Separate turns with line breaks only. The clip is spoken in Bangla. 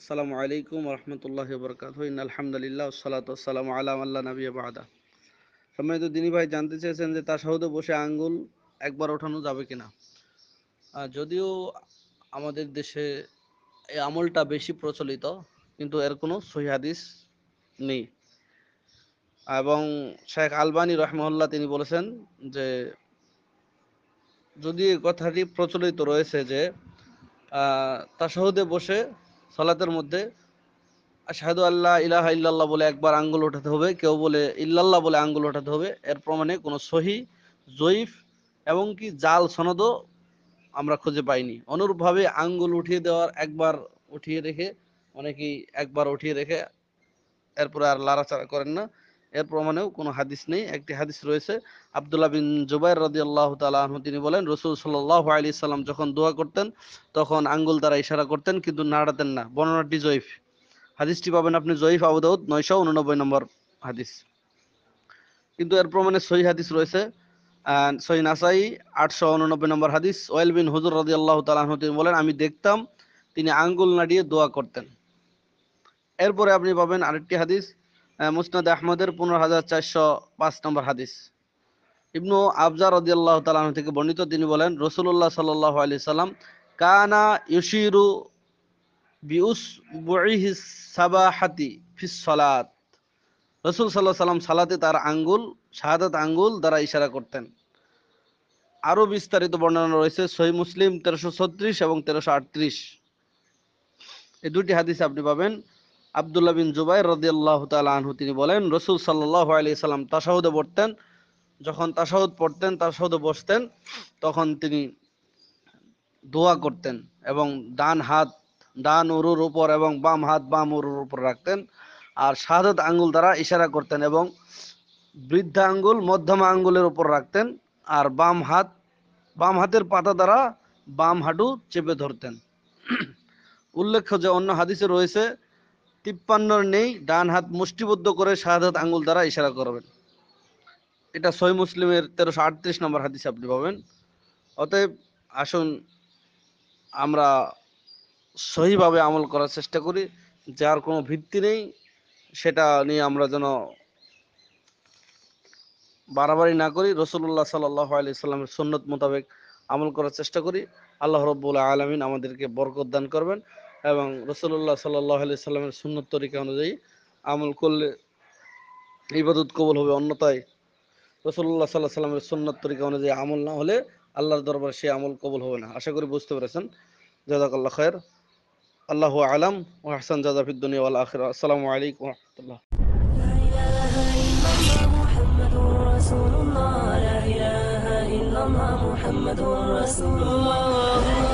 আসসালামু আলাইকুম রহমতুল্লাহ বরকাত আলহামদুলিল্লাহ সালাম আলাম আল্লাহ নবী বাদা সম্মানিত দিনী ভাই জানতে চেয়েছেন যে তার সাহুদে বসে আঙ্গুল একবার ওঠানো যাবে কিনা যদিও আমাদের দেশে এই আমলটা বেশি প্রচলিত কিন্তু এর কোনো সহিহাদিস নেই এবং শেখ আলবানী রহমহল্লা তিনি বলেছেন যে যদি কথাটি প্রচলিত রয়েছে যে তা সহদে বসে সলাতের মধ্যে শাহাদু আল্লাহ ইলাহা ইল্লাল্লাহ বলে একবার আঙ্গুল ওঠাতে হবে কেউ বলে ইল্লাল্লাহ বলে আঙ্গুল ওঠাতে হবে এর প্রমাণে কোনো সহি জয়ীফ এবং কি জাল সনদও আমরা খুঁজে পাইনি অনুরূপভাবে আঙ্গুল উঠিয়ে দেওয়ার একবার উঠিয়ে রেখে অনেকেই একবার উঠিয়ে রেখে এরপরে আর লাড়াচাড়া করেন না এর প্রমাণেও কোনো হাদিস নেই একটি হাদিস রয়েছে আবদুল্লাহ বিন জুবাইর রদি আল্লাহ তালাহ তিনি বলেন রসুল সাল্লাহ আলি সাল্লাম যখন দোয়া করতেন তখন আঙ্গুল দ্বারা ইশারা করতেন কিন্তু নাড়াতেন না বর্ণনাটি জয়ীফ হাদিসটি পাবেন আপনি জয়ীফ আবুদাউদ নয়শো উননব্বই নম্বর হাদিস কিন্তু এর প্রমাণে সহি হাদিস রয়েছে সহি নাসাই আটশো উননব্বই নম্বর হাদিস ওয়েল বিন হুজুর রদি আল্লাহ তালাহ তিনি বলেন আমি দেখতাম তিনি আঙ্গুল নাড়িয়ে দোয়া করতেন এরপরে আপনি পাবেন আরেকটি হাদিস মুসনাদ আহমদের পনেরো হাজার চারশো পাঁচ নম্বর হাদিস ইবনু আফজার রদিয়াল্লাহ তালাহ থেকে বর্ণিত তিনি বলেন রসুল্লাহ সাল্লাহ আলি সাল্লাম কানা ইউশিরু বিউস সাবাহাতি ফিসলাত রসুল সাল্লাহ সাল্লাম সালাতে তার আঙ্গুল শাহাদাত আঙ্গুল দ্বারা ইশারা করতেন আরও বিস্তারিত বর্ণনা রয়েছে সহি মুসলিম তেরোশো ছত্রিশ এবং তেরোশো আটত্রিশ এই দুটি হাদিস আপনি পাবেন আবদুল্লা বিন জুবাই রদিয়াল্লাহ আল্লাহ আনহু তিনি বলেন রসুল সাল্লাহ আলি সাল্লাম তাসাউদে পড়তেন যখন তাসাউদ পড়তেন তাসাউদে বসতেন তখন তিনি দোয়া করতেন এবং ডান হাত ডান উরুর উপর এবং বাম হাত বাম উরুর উপর রাখতেন আর শাহাদ আঙ্গুল দ্বারা ইশারা করতেন এবং বৃদ্ধা আঙ্গুল মধ্যমা আঙ্গুলের উপর রাখতেন আর বাম হাত বাম হাতের পাতা দ্বারা বাম হাঁটু চেপে ধরতেন উল্লেখ্য যে অন্য হাদিসে রয়েছে তিপ্পান্ন নেই ডান হাত মুষ্টিবদ্ধ করে হাত আঙ্গুল দ্বারা ইশারা করবেন এটা সহি মুসলিমের তেরোশো আটত্রিশ নম্বর হাদিস আপনি পাবেন অতএব আসুন আমরা সহিভাবে আমল করার চেষ্টা করি যার কোনো ভিত্তি নেই সেটা নিয়ে আমরা যেন বাড়াবাড়ি না করি রসুল্লাহ সাল্লাহ আলি সাল্লামের সন্ন্যত মোতাবেক আমল করার চেষ্টা করি আল্লাহ রব্বুল আলমিন আমাদেরকে বরকত দান করবেন এবং রসুল্লাহ সাল্লামের সুন্নত তরিকা অনুযায়ী আমল করলে ইবাদত কবুল হবে অন্যতায় রসুল্লাহ সাল্লাহ সাল্লামের সুন্নত তরিকা অনুযায়ী আমল না হলে আল্লাহর দরবার সে আমল কবল হবে না আশা করি বুঝতে পেরেছেন জাদাকাল্লা খায়ের আল্লাহ আলাম ও হাসান জাদাফিদ্দুনিয়া আখির আসসালামু আলাইকুম রহমতুল্লাহ رسول